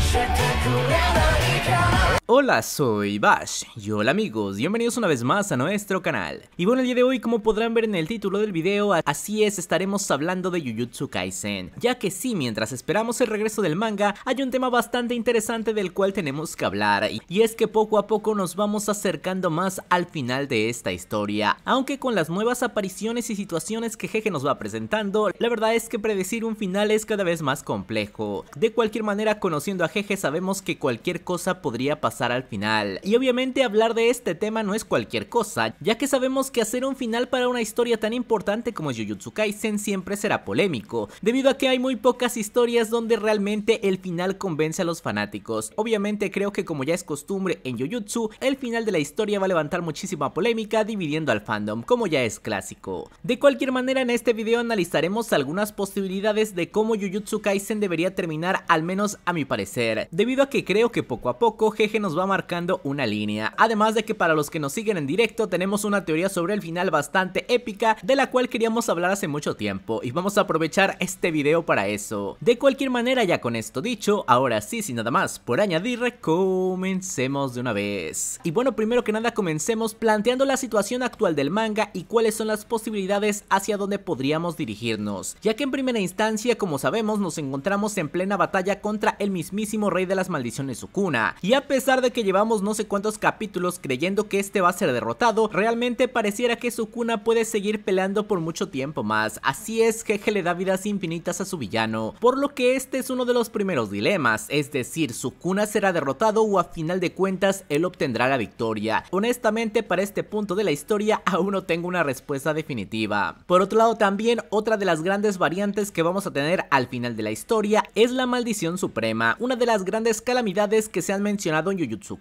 spectacular. Hola, soy Bash y hola amigos, bienvenidos una vez más a nuestro canal. Y bueno, el día de hoy, como podrán ver en el título del video, así es, estaremos hablando de Jujutsu Kaisen, ya que sí, mientras esperamos el regreso del manga, hay un tema bastante interesante del cual tenemos que hablar, y es que poco a poco nos vamos acercando más al final de esta historia, aunque con las nuevas apariciones y situaciones que Jeje nos va presentando, la verdad es que predecir un final es cada vez más complejo. De cualquier manera, conociendo a Jeje sabemos que cualquier cosa podría pasar al final. Y obviamente hablar de este tema no es cualquier cosa, ya que sabemos que hacer un final para una historia tan importante como Jujutsu Kaisen siempre será polémico, debido a que hay muy pocas historias donde realmente el final convence a los fanáticos. Obviamente creo que como ya es costumbre en Jujutsu, el final de la historia va a levantar muchísima polémica dividiendo al fandom, como ya es clásico. De cualquier manera en este video analizaremos algunas posibilidades de cómo Jujutsu Kaisen debería terminar al menos a mi parecer, debido a que creo que poco a poco Jeje nos va marcando una línea. Además de que para los que nos siguen en directo tenemos una teoría sobre el final bastante épica de la cual queríamos hablar hace mucho tiempo y vamos a aprovechar este video para eso. De cualquier manera ya con esto dicho, ahora sí sin nada más por añadir, comencemos de una vez. Y bueno, primero que nada comencemos planteando la situación actual del manga y cuáles son las posibilidades hacia dónde podríamos dirigirnos, ya que en primera instancia como sabemos nos encontramos en plena batalla contra el mismísimo rey de las maldiciones Sukuna y a pesar de que llevamos no sé cuántos capítulos creyendo que este va a ser derrotado, realmente pareciera que su cuna puede seguir peleando por mucho tiempo más, así es que le da vidas infinitas a su villano, por lo que este es uno de los primeros dilemas, es decir, su cuna será derrotado o a final de cuentas él obtendrá la victoria. Honestamente para este punto de la historia aún no tengo una respuesta definitiva. Por otro lado también otra de las grandes variantes que vamos a tener al final de la historia es la maldición suprema, una de las grandes calamidades que se han mencionado en Jujutsu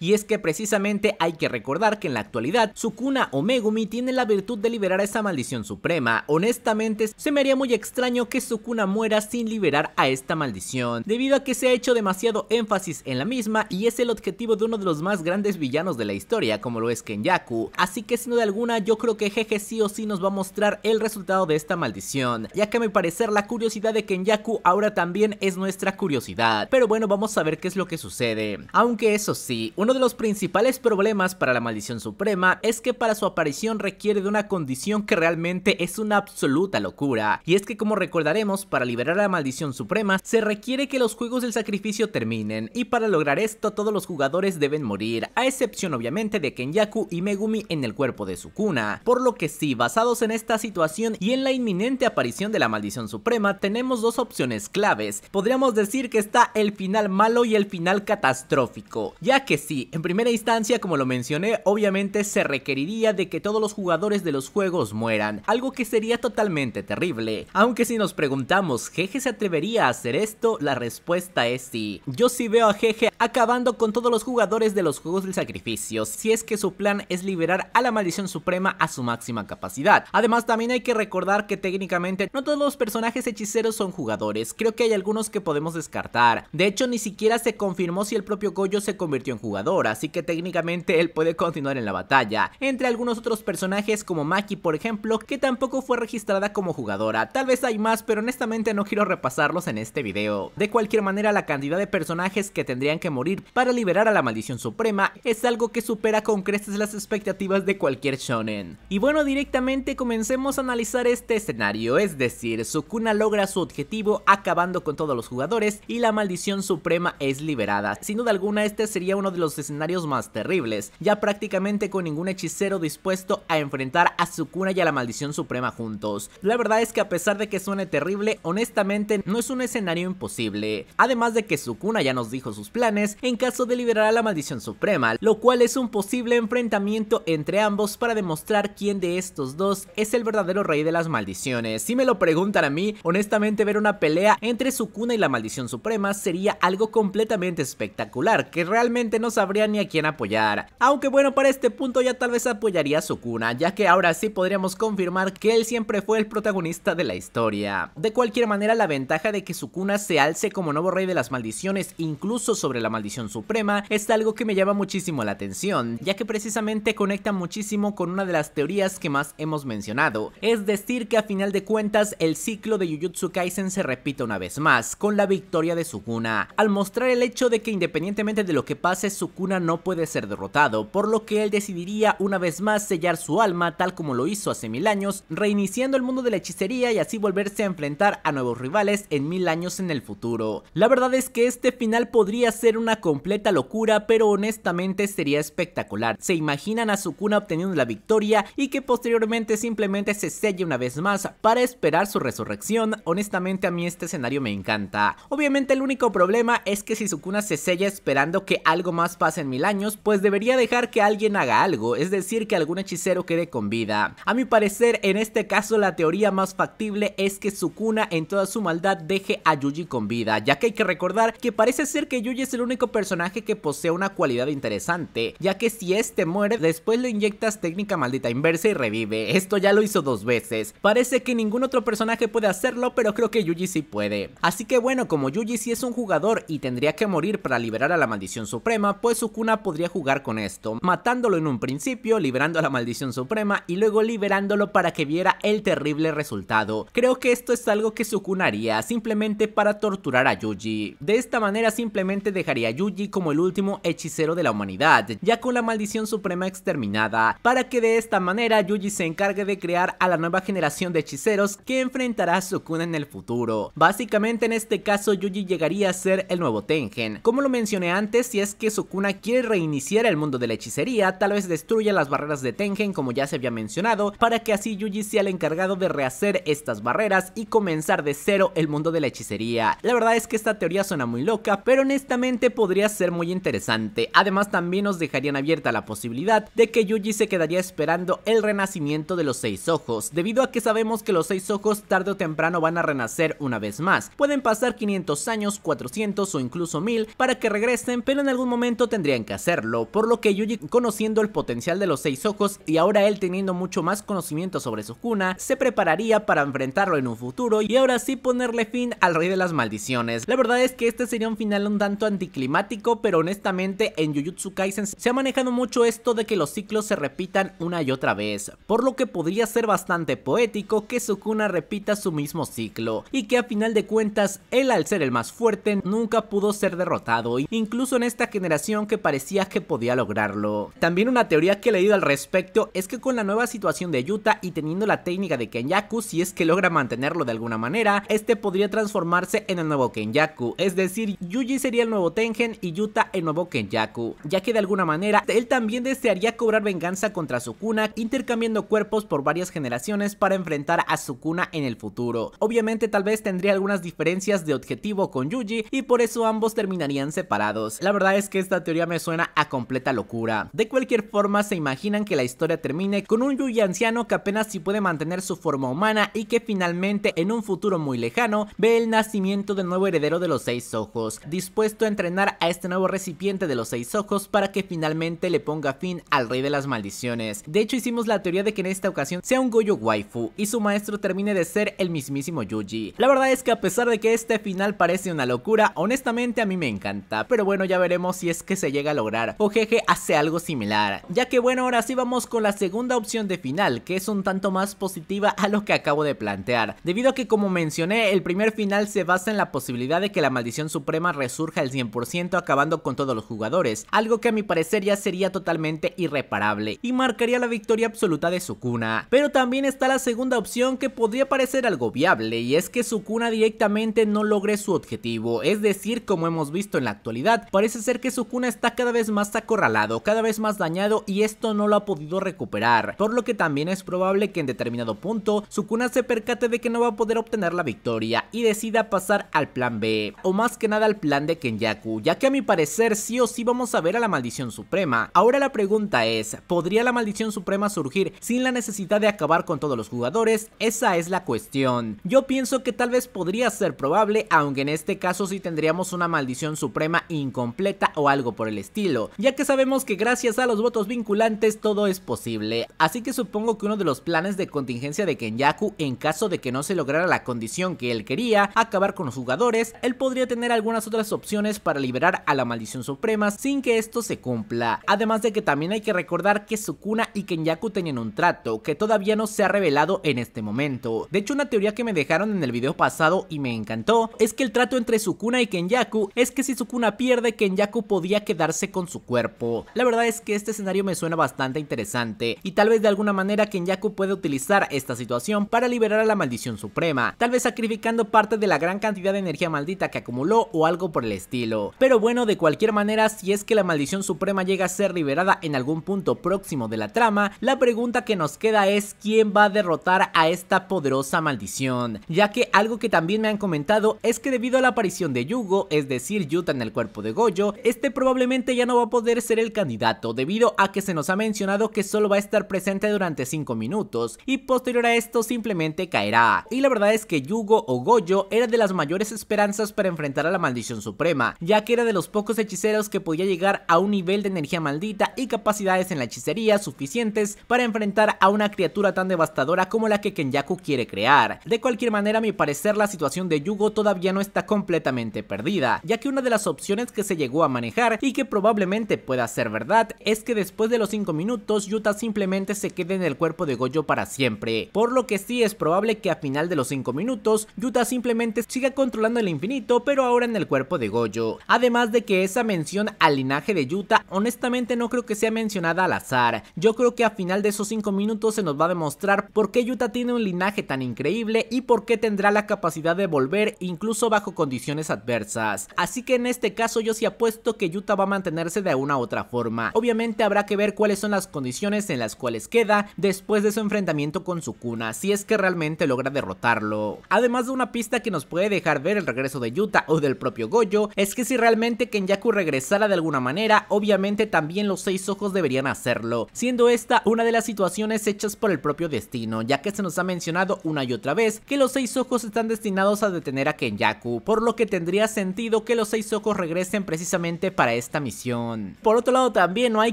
y es que precisamente hay que recordar que en la actualidad Sukuna o Megumi tiene la virtud de liberar a esa maldición suprema, honestamente se me haría muy extraño que Sukuna muera sin liberar a esta maldición, debido a que se ha hecho demasiado énfasis en la misma y es el objetivo de uno de los más grandes villanos de la historia, como lo es Kenyaku, así que sin duda alguna yo creo que Jeje sí o sí nos va a mostrar el resultado de esta maldición, ya que a mi parecer la curiosidad de Kenyaku ahora también es nuestra curiosidad, pero bueno vamos a ver qué es lo que sucede, aunque eso sí, uno de los principales problemas para la maldición suprema es que para su aparición requiere de una condición que realmente es una absoluta locura. Y es que como recordaremos, para liberar a la maldición suprema se requiere que los juegos del sacrificio terminen. Y para lograr esto todos los jugadores deben morir, a excepción obviamente de Kenyaku y Megumi en el cuerpo de su cuna. Por lo que sí, basados en esta situación y en la inminente aparición de la maldición suprema, tenemos dos opciones claves. Podríamos decir que está el final malo y el final catastrófico ya que sí, en primera instancia como lo mencioné, obviamente se requeriría de que todos los jugadores de los juegos mueran, algo que sería totalmente terrible. Aunque si nos preguntamos, ¿Jeje se atrevería a hacer esto? La respuesta es sí. Yo sí veo a Jeje acabando con todos los jugadores de los juegos del sacrificio, si es que su plan es liberar a la maldición suprema a su máxima capacidad. Además también hay que recordar que técnicamente no todos los personajes hechiceros son jugadores, creo que hay algunos que podemos descartar. De hecho ni siquiera se confirmó si el propio se convirtió en jugador, así que técnicamente él puede continuar en la batalla, entre algunos otros personajes como Maki por ejemplo, que tampoco fue registrada como jugadora, tal vez hay más pero honestamente no quiero repasarlos en este video. De cualquier manera la cantidad de personajes que tendrían que morir para liberar a la maldición suprema es algo que supera con creces las expectativas de cualquier shonen. Y bueno directamente comencemos a analizar este escenario, es decir, Sukuna logra su objetivo acabando con todos los jugadores y la maldición suprema es liberada, sin duda alguna este sería uno de los escenarios más terribles, ya prácticamente con ningún hechicero dispuesto a enfrentar a Sukuna y a la maldición suprema juntos. La verdad es que a pesar de que suene terrible, honestamente no es un escenario imposible. Además de que Sukuna ya nos dijo sus planes en caso de liberar a la maldición suprema, lo cual es un posible enfrentamiento entre ambos para demostrar quién de estos dos es el verdadero rey de las maldiciones. Si me lo preguntan a mí, honestamente ver una pelea entre Sukuna y la maldición suprema sería algo completamente espectacular que realmente no sabría ni a quién apoyar. Aunque bueno, para este punto ya tal vez apoyaría a Sukuna, ya que ahora sí podríamos confirmar que él siempre fue el protagonista de la historia. De cualquier manera, la ventaja de que Sukuna se alce como nuevo rey de las maldiciones, incluso sobre la maldición suprema, es algo que me llama muchísimo la atención, ya que precisamente conecta muchísimo con una de las teorías que más hemos mencionado, es decir que a final de cuentas el ciclo de Jujutsu Kaisen se repite una vez más, con la victoria de Sukuna, al mostrar el hecho de que independientemente de lo que pase, Sukuna no puede ser derrotado, por lo que él decidiría una vez más sellar su alma tal como lo hizo hace mil años, reiniciando el mundo de la hechicería y así volverse a enfrentar a nuevos rivales en mil años en el futuro. La verdad es que este final podría ser una completa locura, pero honestamente sería espectacular. Se imaginan a Sukuna obteniendo la victoria y que posteriormente simplemente se selle una vez más para esperar su resurrección, honestamente a mí este escenario me encanta. Obviamente el único problema es que si Sukuna se sella esperando que algo más pase en mil años, pues debería dejar que alguien haga algo, es decir, que algún hechicero quede con vida. A mi parecer, en este caso la teoría más factible es que Sukuna en toda su maldad deje a Yuji con vida, ya que hay que recordar que parece ser que Yuji es el único personaje que posee una cualidad interesante, ya que si este muere, después le inyectas técnica maldita inversa y revive, esto ya lo hizo dos veces. Parece que ningún otro personaje puede hacerlo, pero creo que Yuji sí puede. Así que bueno, como Yuji sí es un jugador y tendría que morir para liberar a la maldición suprema, pues Sukuna podría jugar con esto, matándolo en un principio, liberando a la maldición suprema y luego liberándolo para que viera el terrible resultado. Creo que esto es algo que Sukuna haría, simplemente para torturar a Yuji. De esta manera simplemente dejaría a Yuji como el último hechicero de la humanidad, ya con la maldición suprema exterminada, para que de esta manera Yuji se encargue de crear a la nueva generación de hechiceros que enfrentará a Sukuna en el futuro. Básicamente en este caso Yuji llegaría a ser el nuevo Tengen. Como lo mencioné antes, si es que Sukuna quiere reiniciar el mundo de la hechicería, tal vez destruya las barreras de Tengen como ya se había mencionado, para que así Yuji sea el encargado de rehacer estas barreras y comenzar de cero el mundo de la hechicería. La verdad es que esta teoría suena muy loca, pero honestamente podría ser muy interesante. Además también nos dejarían abierta la posibilidad de que Yuji se quedaría esperando el renacimiento de los seis ojos, debido a que sabemos que los seis ojos tarde o temprano van a renacer una vez más. Pueden pasar 500 años, 400 o incluso 1000 para que regrese pero en algún momento tendrían que hacerlo, por lo que Yuji conociendo el potencial de los seis ojos y ahora él teniendo mucho más conocimiento sobre Sukuna, se prepararía para enfrentarlo en un futuro y ahora sí ponerle fin al rey de las maldiciones. La verdad es que este sería un final un tanto anticlimático, pero honestamente en Jujutsu Kaisen se ha manejado mucho esto de que los ciclos se repitan una y otra vez, por lo que podría ser bastante poético que Sukuna repita su mismo ciclo y que a final de cuentas él al ser el más fuerte nunca pudo ser derrotado, incluso incluso en esta generación que parecía que podía lograrlo. También una teoría que he leído al respecto es que con la nueva situación de Yuta... y teniendo la técnica de Kenyaku, si es que logra mantenerlo de alguna manera, este podría transformarse en el nuevo Kenyaku, es decir, Yuji sería el nuevo Tengen y Yuta el nuevo Kenyaku, ya que de alguna manera él también desearía cobrar venganza contra Sukuna intercambiando cuerpos por varias generaciones para enfrentar a Sukuna en el futuro. Obviamente tal vez tendría algunas diferencias de objetivo con Yuji y por eso ambos terminarían separados. La verdad es que esta teoría me suena a completa locura. De cualquier forma, se imaginan que la historia termine con un Yuji anciano que apenas si puede mantener su forma humana y que finalmente, en un futuro muy lejano, ve el nacimiento del nuevo heredero de los seis ojos, dispuesto a entrenar a este nuevo recipiente de los seis ojos para que finalmente le ponga fin al rey de las maldiciones. De hecho, hicimos la teoría de que en esta ocasión sea un Goyo Waifu y su maestro termine de ser el mismísimo Yuji. La verdad es que a pesar de que este final parece una locura, honestamente a mí me encanta, pero bueno, bueno ya veremos si es que se llega a lograr o jeje hace algo similar. Ya que bueno ahora sí vamos con la segunda opción de final que es un tanto más positiva a lo que acabo de plantear. Debido a que como mencioné el primer final se basa en la posibilidad de que la maldición suprema resurja al 100% acabando con todos los jugadores. Algo que a mi parecer ya sería totalmente irreparable y marcaría la victoria absoluta de Sukuna. Pero también está la segunda opción que podría parecer algo viable y es que Sukuna directamente no logre su objetivo. Es decir como hemos visto en la actualidad parece ser que Sukuna está cada vez más acorralado, cada vez más dañado y esto no lo ha podido recuperar, por lo que también es probable que en determinado punto Sukuna se percate de que no va a poder obtener la victoria y decida pasar al plan B, o más que nada al plan de Kenyaku, ya que a mi parecer sí o sí vamos a ver a la maldición suprema. Ahora la pregunta es, ¿podría la maldición suprema surgir sin la necesidad de acabar con todos los jugadores? Esa es la cuestión. Yo pienso que tal vez podría ser probable, aunque en este caso sí tendríamos una maldición suprema increíble Completa o algo por el estilo, ya que sabemos que gracias a los votos vinculantes todo es posible, así que supongo que uno de los planes de contingencia de Kenyaku en caso de que no se lograra la condición que él quería, acabar con los jugadores, él podría tener algunas otras opciones para liberar a la maldición suprema sin que esto se cumpla, además de que también hay que recordar que Sukuna y Kenyaku tenían un trato que todavía no se ha revelado en este momento, de hecho una teoría que me dejaron en el video pasado y me encantó es que el trato entre Sukuna y Kenyaku es que si Sukuna pierde de que Yaku podía quedarse con su cuerpo. La verdad es que este escenario me suena bastante interesante y tal vez de alguna manera Yaku puede utilizar esta situación para liberar a la maldición suprema, tal vez sacrificando parte de la gran cantidad de energía maldita que acumuló o algo por el estilo. Pero bueno, de cualquier manera, si es que la maldición suprema llega a ser liberada en algún punto próximo de la trama, la pregunta que nos queda es quién va a derrotar a esta poderosa maldición, ya que algo que también me han comentado es que debido a la aparición de Yugo, es decir, Yuta en el cuerpo de Goyo, este probablemente ya no va a poder ser el candidato debido a que se nos ha mencionado que solo va a estar presente durante 5 minutos y posterior a esto simplemente caerá. Y la verdad es que Yugo o Goyo era de las mayores esperanzas para enfrentar a la maldición suprema, ya que era de los pocos hechiceros que podía llegar a un nivel de energía maldita y capacidades en la hechicería suficientes para enfrentar a una criatura tan devastadora como la que Kenyaku quiere crear. De cualquier manera, a mi parecer, la situación de Yugo todavía no está completamente perdida, ya que una de las opciones que se llegó a manejar y que probablemente pueda ser verdad es que después de los 5 minutos Yuta simplemente se quede en el cuerpo de goyo para siempre, por lo que sí es probable que a final de los 5 minutos Yuta simplemente siga controlando el infinito pero ahora en el cuerpo de Goyo. además de que esa mención al linaje de Yuta honestamente no creo que sea mencionada al azar, yo creo que a final de esos 5 minutos se nos va a demostrar por qué Yuta tiene un linaje tan increíble y por qué tendrá la capacidad de volver incluso bajo condiciones adversas, así que en este caso yo sí apuesto que Yuta va a mantenerse de una u otra forma. Obviamente habrá que ver cuáles son las condiciones en las cuales queda después de su enfrentamiento con Sukuna, si es que realmente logra derrotarlo. Además de una pista que nos puede dejar ver el regreso de Yuta o del propio Goyo, es que si realmente Kenyaku regresara de alguna manera, obviamente también los seis ojos deberían hacerlo, siendo esta una de las situaciones hechas por el propio destino, ya que se nos ha mencionado una y otra vez que los seis ojos están destinados a detener a Kenyaku, por lo que tendría sentido que los seis ojos regresen precisamente para esta misión. Por otro lado también no hay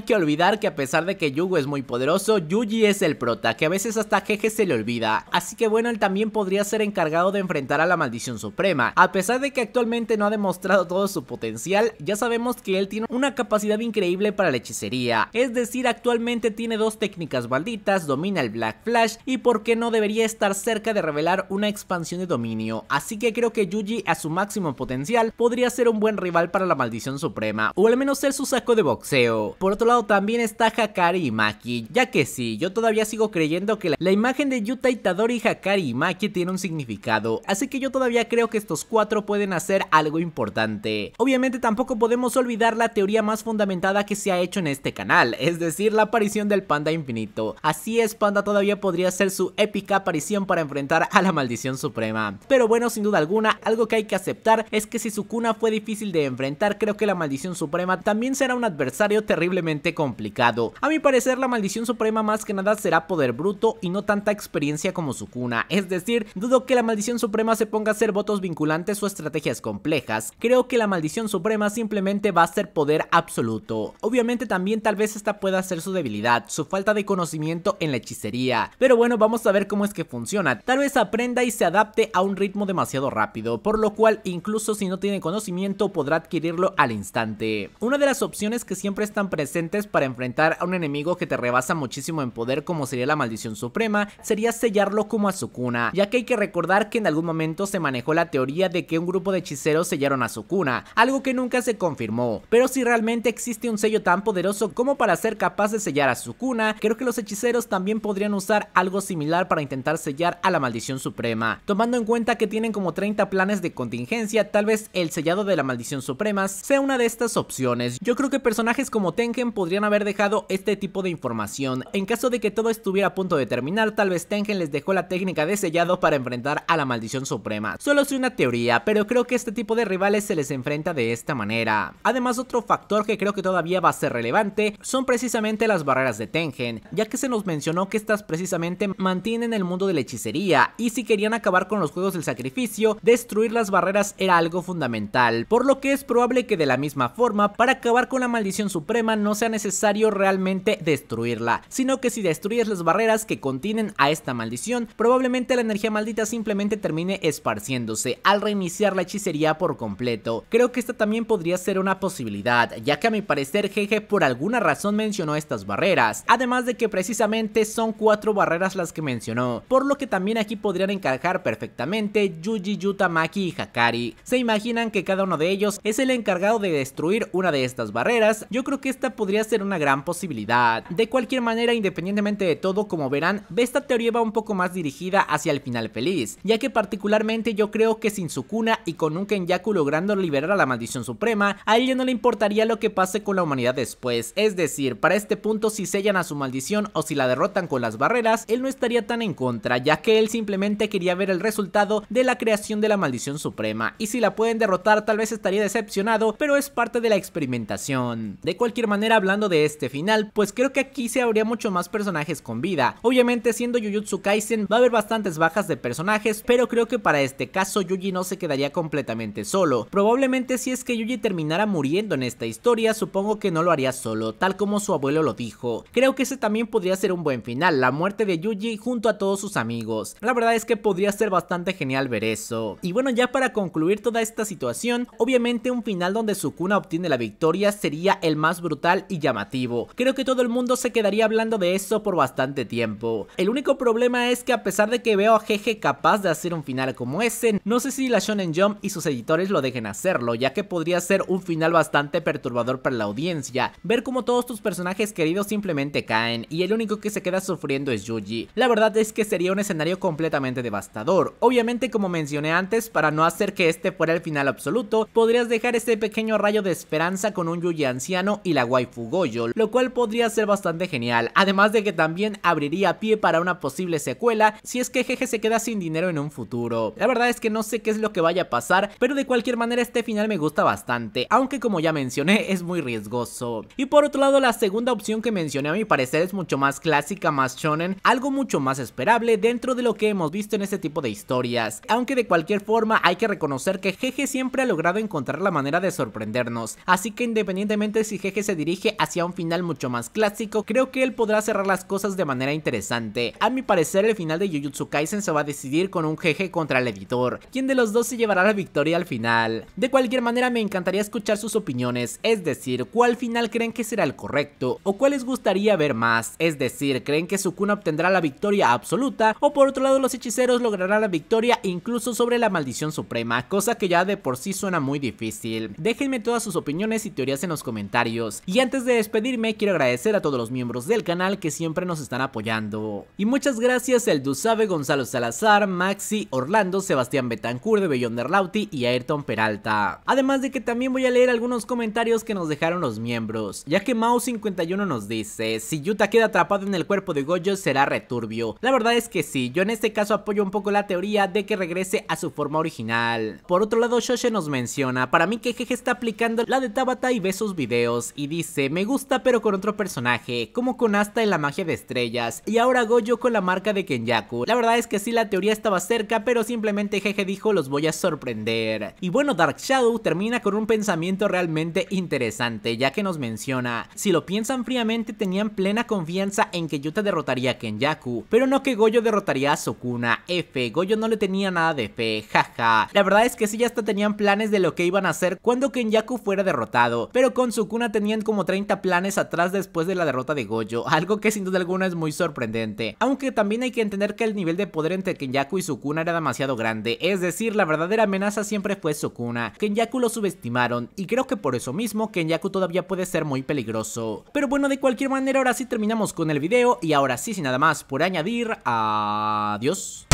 que olvidar que a pesar de que Yugo es muy poderoso, Yuji es el prota, que a veces hasta Jeje se le olvida. Así que bueno, él también podría ser encargado de enfrentar a la maldición suprema. A pesar de que actualmente no ha demostrado todo su potencial, ya sabemos que él tiene una capacidad increíble para la hechicería. Es decir, actualmente tiene dos técnicas malditas, domina el Black Flash y por qué no debería estar cerca de revelar una expansión de dominio. Así que creo que Yuji a su máximo potencial podría ser un buen rival para la maldición suprema, o al menos ser su saco de boxeo. Por otro lado también está Hakari y Maki, ya que sí, yo todavía sigo creyendo que la, imagen de Yuta Itadori y Hakari Maki tiene un significado, así que yo todavía creo que estos cuatro pueden hacer algo importante. Obviamente tampoco podemos olvidar la teoría más fundamentada que se ha hecho en este canal, es decir, la aparición del panda infinito. Así es, panda todavía podría ser su épica aparición para enfrentar a la maldición suprema. Pero bueno, sin duda alguna, algo que hay que aceptar es que si su cuna fue difícil de enfrentar, creo que la Maldición Suprema también será un adversario terriblemente complicado. A mi parecer la Maldición Suprema más que nada será poder bruto y no tanta experiencia como su cuna, es decir, dudo que la Maldición Suprema se ponga a hacer votos vinculantes o estrategias complejas, creo que la Maldición Suprema simplemente va a ser poder absoluto. Obviamente también tal vez esta pueda ser su debilidad, su falta de conocimiento en la hechicería, pero bueno vamos a ver cómo es que funciona, tal vez aprenda y se adapte a un ritmo demasiado rápido, por lo cual incluso si no tiene conocimiento podrá adquirir al instante. Una de las opciones que siempre están presentes para enfrentar a un enemigo que te rebasa muchísimo en poder como sería la maldición suprema, sería sellarlo como a su cuna, ya que hay que recordar que en algún momento se manejó la teoría de que un grupo de hechiceros sellaron a su cuna algo que nunca se confirmó, pero si realmente existe un sello tan poderoso como para ser capaz de sellar a su cuna creo que los hechiceros también podrían usar algo similar para intentar sellar a la maldición suprema, tomando en cuenta que tienen como 30 planes de contingencia, tal vez el sellado de la maldición suprema sea una de estas opciones. Yo creo que personajes como Tengen podrían haber dejado este tipo de información. En caso de que todo estuviera a punto de terminar, tal vez Tengen les dejó la técnica de sellado para enfrentar a la maldición suprema. Solo soy una teoría, pero creo que este tipo de rivales se les enfrenta de esta manera. Además, otro factor que creo que todavía va a ser relevante son precisamente las barreras de Tengen, ya que se nos mencionó que estas precisamente mantienen el mundo de la hechicería, y si querían acabar con los juegos del sacrificio, destruir las barreras era algo fundamental, por lo que es probable que de la misma forma, para acabar con la maldición suprema no sea necesario realmente destruirla, sino que si destruyes las barreras que contienen a esta maldición, probablemente la energía maldita simplemente termine esparciéndose al reiniciar la hechicería por completo. Creo que esta también podría ser una posibilidad, ya que a mi parecer Jeje por alguna razón mencionó estas barreras, además de que precisamente son cuatro barreras las que mencionó, por lo que también aquí podrían encajar perfectamente Yuji, Yutamaki y Hakari. Se imaginan que cada uno de ellos es el encargado de destruir una de estas barreras, yo creo que esta podría ser una gran posibilidad. De cualquier manera, independientemente de todo, como verán, esta teoría va un poco más dirigida hacia el final feliz, ya que particularmente yo creo que sin su cuna y con un Kenyaku logrando liberar a la maldición suprema, a ella no le importaría lo que pase con la humanidad después, es decir, para este punto si sellan a su maldición o si la derrotan con las barreras, él no estaría tan en contra, ya que él simplemente quería ver el resultado de la creación de la maldición suprema, y si la pueden derrotar tal vez estaría decepcionado pero es parte de la experimentación. De cualquier manera, hablando de este final, pues creo que aquí se habría mucho más personajes con vida. Obviamente, siendo Jujutsu Kaisen, va a haber bastantes bajas de personajes, pero creo que para este caso Yuji no se quedaría completamente solo. Probablemente si es que Yuji terminara muriendo en esta historia, supongo que no lo haría solo, tal como su abuelo lo dijo. Creo que ese también podría ser un buen final, la muerte de Yuji junto a todos sus amigos. La verdad es que podría ser bastante genial ver eso. Y bueno, ya para concluir toda esta situación, obviamente un final final donde Sukuna obtiene la victoria sería el más brutal y llamativo. Creo que todo el mundo se quedaría hablando de eso por bastante tiempo. El único problema es que a pesar de que veo a Jeje capaz de hacer un final como ese, no sé si la Shonen Jump y sus editores lo dejen hacerlo, ya que podría ser un final bastante perturbador para la audiencia, ver cómo todos tus personajes queridos simplemente caen y el único que se queda sufriendo es Yuji. La verdad es que sería un escenario completamente devastador. Obviamente como mencioné antes, para no hacer que este fuera el final absoluto, podrías dejar este pequeño rayo de esperanza con un Yuji anciano y la waifu Goyo, lo cual podría ser bastante genial, además de que también abriría pie para una posible secuela si es que Jeje se queda sin dinero en un futuro. La verdad es que no sé qué es lo que vaya a pasar, pero de cualquier manera este final me gusta bastante, aunque como ya mencioné es muy riesgoso. Y por otro lado la segunda opción que mencioné a mi parecer es mucho más clásica, más shonen, algo mucho más esperable dentro de lo que hemos visto en este tipo de historias, aunque de cualquier forma hay que reconocer que Jeje siempre ha logrado encontrar la manera de sorprendernos. Así que independientemente si Jeje se dirige hacia un final mucho más clásico, creo que él podrá cerrar las cosas de manera interesante. A mi parecer el final de Jujutsu Kaisen se va a decidir con un Jeje contra el editor, quien de los dos se llevará la victoria al final. De cualquier manera me encantaría escuchar sus opiniones, es decir, cuál final creen que será el correcto, o cuál les gustaría ver más, es decir, creen que Sukuna obtendrá la victoria absoluta, o por otro lado los hechiceros lograrán la victoria incluso sobre la maldición suprema, cosa que ya de por sí suena muy difícil. Déjenme todas sus opiniones y teorías en los comentarios. Y antes de despedirme, quiero agradecer a todos los miembros del canal que siempre nos están apoyando. Y muchas gracias el sabe, Gonzalo Salazar, Maxi, Orlando, Sebastián Betancur, de Beyonder Lauti y Ayrton Peralta. Además de que también voy a leer algunos comentarios que nos dejaron los miembros, ya que Mao51 nos dice, si Yuta queda atrapado en el cuerpo de Gojo será returbio. La verdad es que sí, yo en este caso apoyo un poco la teoría de que regrese a su forma original. Por otro lado, Shoshe nos menciona, para mí que Jeje está aplicando la de Tabata y ve sus videos y dice, me gusta pero con otro personaje, como con Asta en la magia de estrellas y ahora Goyo con la marca de Kenyaku. La verdad es que sí la teoría estaba cerca, pero simplemente Jeje dijo los voy a sorprender. Y bueno, Dark Shadow termina con un pensamiento realmente interesante, ya que nos menciona, si lo piensan fríamente tenían plena confianza en que Yuta derrotaría a Kenyaku, pero no que Goyo derrotaría a Sokuna... F, Goyo no le tenía nada de fe, jaja. La verdad es que sí ya hasta tenían planes de lo que iban a hacer cuando Kenyaku fuera derrotado, pero con Sukuna tenían como 30 planes atrás después de la derrota de Gojo, algo que sin duda alguna es muy sorprendente, aunque también hay que entender que el nivel de poder entre Kenyaku y Sukuna era demasiado grande, es decir, la verdadera amenaza siempre fue Sukuna, Kenyaku lo subestimaron y creo que por eso mismo Kenyaku todavía puede ser muy peligroso. Pero bueno, de cualquier manera ahora sí terminamos con el video y ahora sí sin nada más por añadir, adiós.